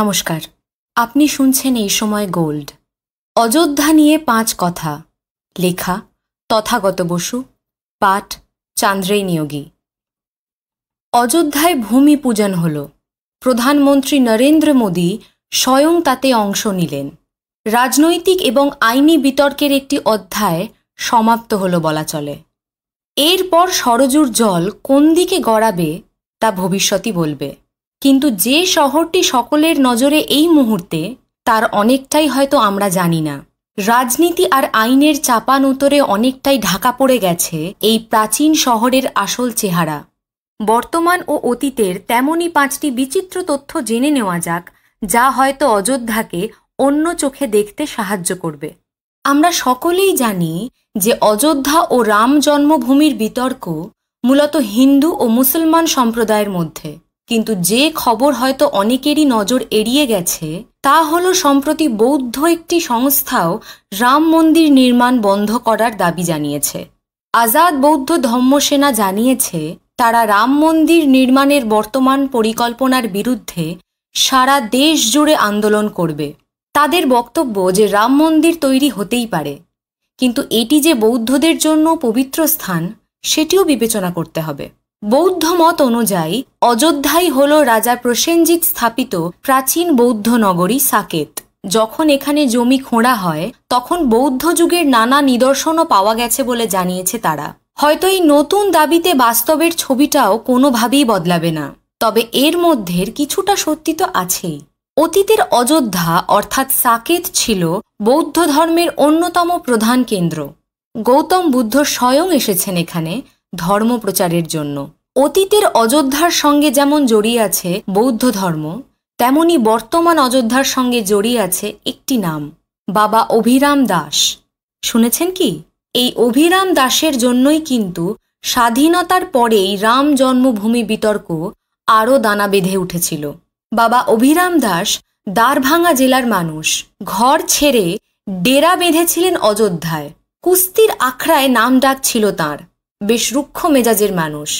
নমস্কার আপনি শুনছেন এই সময় গোল্ড অযোধ্যা নিয়ে পাঁচ কথা লেখা তথাগত বসু পাঠ চান্দ্রেই নিয়োগী অযোধ্যায় ভূমি পূজন হল প্রধানমন্ত্রী নরেন্দ্র মোদী স্বয়ং তাতে অংশ নিলেন রাজনৈতিক এবং আইনি বিতর্কের একটি অধ্যায় সমাপ্ত হল বলা চলে এরপর সরজুর জল কোন দিকে গড়াবে তা ভবিষ্যতই বলবে কিন্তু যে শহরটি সকলের নজরে এই মুহূর্তে তার অনেকটাই হয়তো আমরা জানি না রাজনীতি আর আইনের উত্তরে অনেকটাই ঢাকা পড়ে গেছে এই প্রাচীন শহরের আসল চেহারা বর্তমান ও অতীতের তেমনই পাঁচটি বিচিত্র তথ্য জেনে নেওয়া যাক যা হয়তো অযোধ্যাকে অন্য চোখে দেখতে সাহায্য করবে আমরা সকলেই জানি যে অযোধ্যা ও রাম জন্মভূমির বিতর্ক মূলত হিন্দু ও মুসলমান সম্প্রদায়ের মধ্যে কিন্তু যে খবর হয়তো অনেকেরই নজর এড়িয়ে গেছে তা হল সম্প্রতি বৌদ্ধ একটি সংস্থাও রাম মন্দির নির্মাণ বন্ধ করার দাবি জানিয়েছে আজাদ বৌদ্ধ ধর্মসেনা জানিয়েছে তারা রাম মন্দির নির্মাণের বর্তমান পরিকল্পনার বিরুদ্ধে সারা দেশ জুড়ে আন্দোলন করবে তাদের বক্তব্য যে রাম মন্দির তৈরি হতেই পারে কিন্তু এটি যে বৌদ্ধদের জন্য পবিত্র স্থান সেটিও বিবেচনা করতে হবে বৌদ্ধ মত অনুযায়ী অযোধ্যাই হল রাজা প্রসেনজিৎ স্থাপিত প্রাচীন বৌদ্ধ নগরী সাকেত যখন এখানে জমি খোঁড়া হয় তখন বৌদ্ধ যুগের নানা নিদর্শনও পাওয়া গেছে বলে জানিয়েছে তারা হয়তো এই নতুন দাবিতে বাস্তবের ছবিটাও কোনোভাবেই বদলাবে না তবে এর মধ্যে কিছুটা সত্যি তো আছেই অতীতের অযোধ্যা অর্থাৎ সাকেত ছিল বৌদ্ধ ধর্মের অন্যতম প্রধান কেন্দ্র গৌতম বুদ্ধ স্বয়ং এসেছেন এখানে ধর্ম প্রচারের জন্য অতীতের অযোধ্যার সঙ্গে যেমন জড়িয়ে আছে বৌদ্ধ ধর্ম তেমনি বর্তমান অযোধ্যার সঙ্গে জড়িয়ে আছে একটি নাম বাবা অভিরাম দাস শুনেছেন কি এই অভিরাম দাসের জন্যই কিন্তু স্বাধীনতার পরেই রাম জন্মভূমি বিতর্ক আরও দানা বেঁধে উঠেছিল বাবা অভিরাম দাস দ্বারভাঙা জেলার মানুষ ঘর ছেড়ে ডেরা বেঁধেছিলেন অযোধ্যায় কুস্তির আখড়ায় নাম ডাক ছিল তাঁর বেশ রুক্ষ মেজাজের মানুষ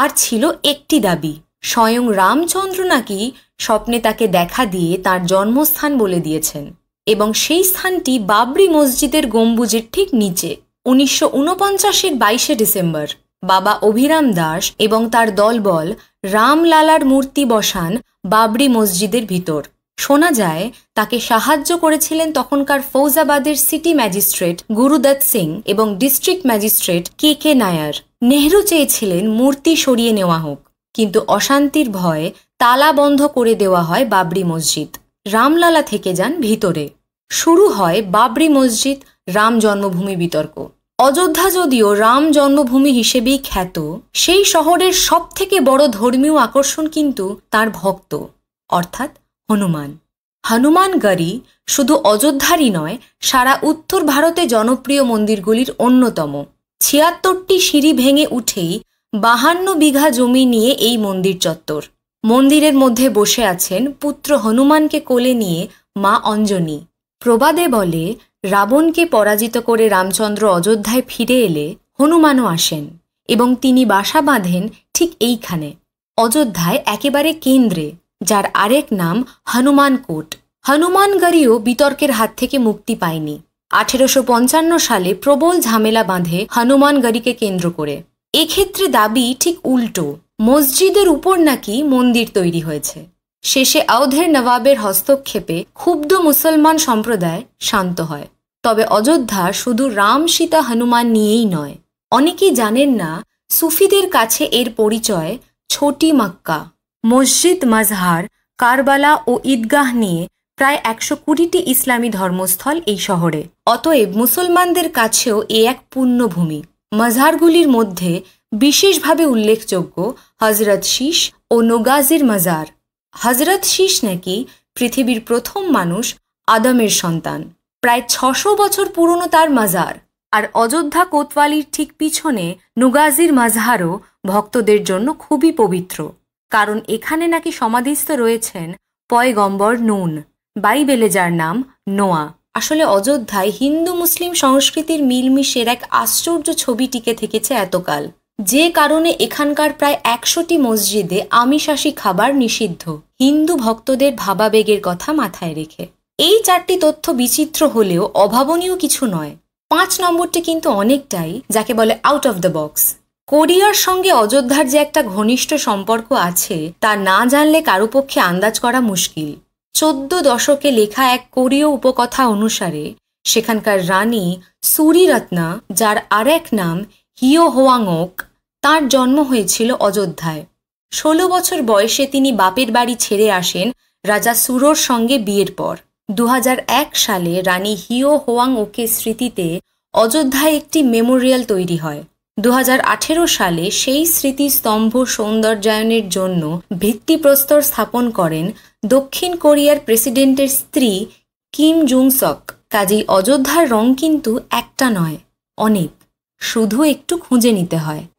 আর ছিল একটি দাবি স্বয়ং রামচন্দ্র নাকি স্বপ্নে তাকে দেখা দিয়ে তার জন্মস্থান বলে দিয়েছেন এবং সেই স্থানটি বাবরি মসজিদের গম্বুজের ঠিক নিচে উনিশশো উনপঞ্চাশের বাইশে ডিসেম্বর বাবা অভিরাম দাস এবং তার দলবল রামলালার মূর্তি বসান বাবরি মসজিদের ভিতর শোনা যায় তাকে সাহায্য করেছিলেন তখনকার ফৌজাবাদের সিটি ম্যাজিস্ট্রেট গুরুদত্ত সিং এবং district magistrate K K Nayar Nehru চেয়েছিলেন মূর্তি সরিয়ে নেওয়া হোক কিন্তু অশান্তির ভয়ে তালা বন্ধ করে দেওয়া হয় বাবরি মসজিদ রামলালা থেকে যান ভিতরে শুরু হয় বাবরি মসজিদ রাম জন্মভূমি বিতর্ক অযোধ্যা যদিও রাম জন্মভূমি হিসেবেই খ্যাত সেই শহরের সবথেকে বড় ধর্মীয় আকর্ষণ কিন্তু তার ভক্ত অর্থাৎ হনুমান হনুমান গড়ি শুধু অযোধ্যারই নয় সারা উত্তর ভারতে জনপ্রিয় মন্দিরগুলির অন্যতম ছিয়াত্তরটি সিঁড়ি ভেঙে উঠেই বাহান্ন বিঘা জমি নিয়ে এই মন্দির চত্বর মন্দিরের মধ্যে বসে আছেন পুত্র হনুমানকে কোলে নিয়ে মা অঞ্জনী প্রবাদে বলে রাবণকে পরাজিত করে রামচন্দ্র অযোধ্যায় ফিরে এলে হনুমানও আসেন এবং তিনি বাসা বাঁধেন ঠিক এইখানে অযোধ্যায় একেবারে কেন্দ্রে যার আরেক নাম হনুমানকোট হনুমানগড়িও বিতর্কের হাত থেকে মুক্তি পায়নি আঠেরোশো পঞ্চান্ন সালে প্রবল ঝামেলা বাঁধে হনুমানগড়িকে কেন্দ্র করে এক্ষেত্রে দাবি ঠিক উল্টো মসজিদের উপর নাকি মন্দির তৈরি হয়েছে শেষে আউধের নবাবের হস্তক্ষেপে ক্ষুব্ধ মুসলমান সম্প্রদায় শান্ত হয় তবে অযোধ্যা শুধু রাম সীতা হনুমান নিয়েই নয় অনেকেই জানেন না সুফিদের কাছে এর পরিচয় ছোটি মাক্কা মসজিদ মাজহার কারবালা ও ঈদগাহ নিয়ে প্রায় একশো কুড়িটি ইসলামী ধর্মস্থল এই শহরে অতএব মুসলমানদের কাছেও এ এক পুণ্যভূমি মাজারগুলির মধ্যে বিশেষভাবে উল্লেখযোগ্য হজরত শীষ ও নোগাজির মাজার হজরত শীষ নাকি পৃথিবীর প্রথম মানুষ আদমের সন্তান প্রায় ছশো বছর পুরনো তার মাজার আর অযোধ্যা কোতওয়ালির ঠিক পিছনে নুগাজির মাজহারও ভক্তদের জন্য খুবই পবিত্র কারণ এখানে নাকি সমাধিস্থ রয়েছেন পয়গম্বর নুন বাইবেলে যার নাম নোয়া আসলে অযোধ্যায় হিন্দু মুসলিম সংস্কৃতির মিলমিশের এক আশ্চর্য ছবি টিকে থেকেছে এতকাল যে কারণে এখানকার প্রায় একশোটি মসজিদে আমিষাসী খাবার নিষিদ্ধ হিন্দু ভক্তদের ভাবাবেগের কথা মাথায় রেখে এই চারটি তথ্য বিচিত্র হলেও অভাবনীয় কিছু নয় পাঁচ নম্বরটি কিন্তু অনেকটাই যাকে বলে আউট অফ দ্য বক্স কোরিয়ার সঙ্গে অযোধ্যার যে একটা ঘনিষ্ঠ সম্পর্ক আছে তা না জানলে কারো পক্ষে আন্দাজ করা মুশকিল চোদ্দ দশকে লেখা এক কোরীয় উপকথা অনুসারে সেখানকার রানী সুরিরত্না যার আরেক নাম হিও হোয়াংওক তার জন্ম হয়েছিল অযোধ্যায় ষোলো বছর বয়সে তিনি বাপের বাড়ি ছেড়ে আসেন রাজা সুরোর সঙ্গে বিয়ের পর দু সালে রানী হিও হোয়াং ওকে স্মৃতিতে অযোধ্যায় একটি মেমোরিয়াল তৈরি হয় দু সালে সেই স্মৃতিস্তম্ভ সৌন্দর্যায়নের জন্য ভিত্তিপ্রস্তর স্থাপন করেন দক্ষিণ কোরিয়ার প্রেসিডেন্টের স্ত্রী কিম জুংসক কাজেই অযোধ্যার রং কিন্তু একটা নয় অনেক শুধু একটু খুঁজে নিতে হয়